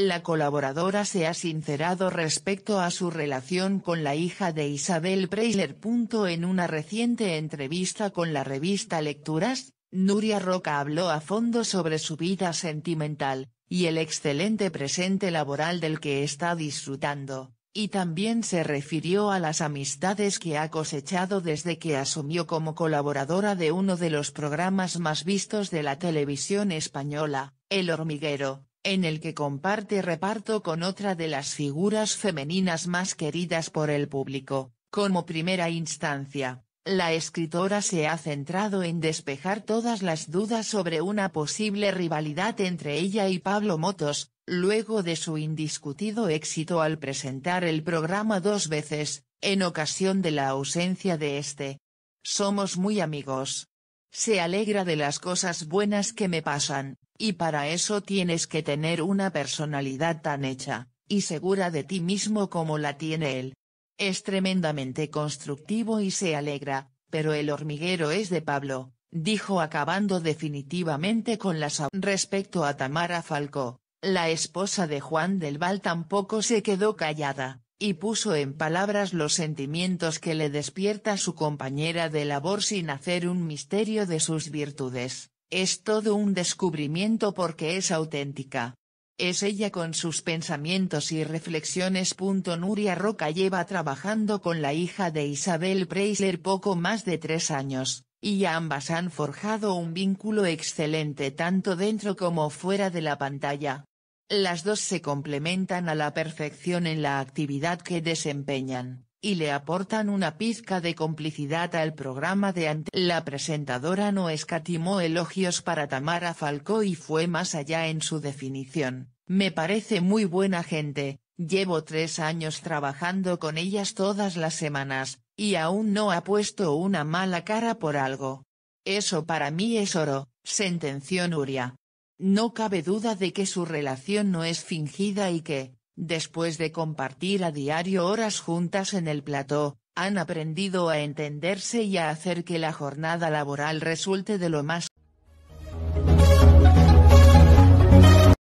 La colaboradora se ha sincerado respecto a su relación con la hija de Isabel Preisler. En una reciente entrevista con la revista Lecturas, Nuria Roca habló a fondo sobre su vida sentimental, y el excelente presente laboral del que está disfrutando, y también se refirió a las amistades que ha cosechado desde que asumió como colaboradora de uno de los programas más vistos de la televisión española, El Hormiguero en el que comparte reparto con otra de las figuras femeninas más queridas por el público. Como primera instancia, la escritora se ha centrado en despejar todas las dudas sobre una posible rivalidad entre ella y Pablo Motos, luego de su indiscutido éxito al presentar el programa dos veces, en ocasión de la ausencia de este. Somos muy amigos. Se alegra de las cosas buenas que me pasan, y para eso tienes que tener una personalidad tan hecha, y segura de ti mismo como la tiene él. Es tremendamente constructivo y se alegra, pero el hormiguero es de Pablo, dijo acabando definitivamente con la Respecto a Tamara Falcó, la esposa de Juan del Val tampoco se quedó callada, y puso en palabras los sentimientos que le despierta su compañera de labor sin hacer un misterio de sus virtudes. Es todo un descubrimiento porque es auténtica. Es ella con sus pensamientos y reflexiones. Nuria Roca lleva trabajando con la hija de Isabel Preisler poco más de tres años, y ambas han forjado un vínculo excelente tanto dentro como fuera de la pantalla. Las dos se complementan a la perfección en la actividad que desempeñan y le aportan una pizca de complicidad al programa de Ant. La presentadora no escatimó elogios para Tamara Falcó y fue más allá en su definición, me parece muy buena gente, llevo tres años trabajando con ellas todas las semanas, y aún no ha puesto una mala cara por algo. Eso para mí es oro, sentenció Nuria. No cabe duda de que su relación no es fingida y que, Después de compartir a diario horas juntas en el plató, han aprendido a entenderse y a hacer que la jornada laboral resulte de lo más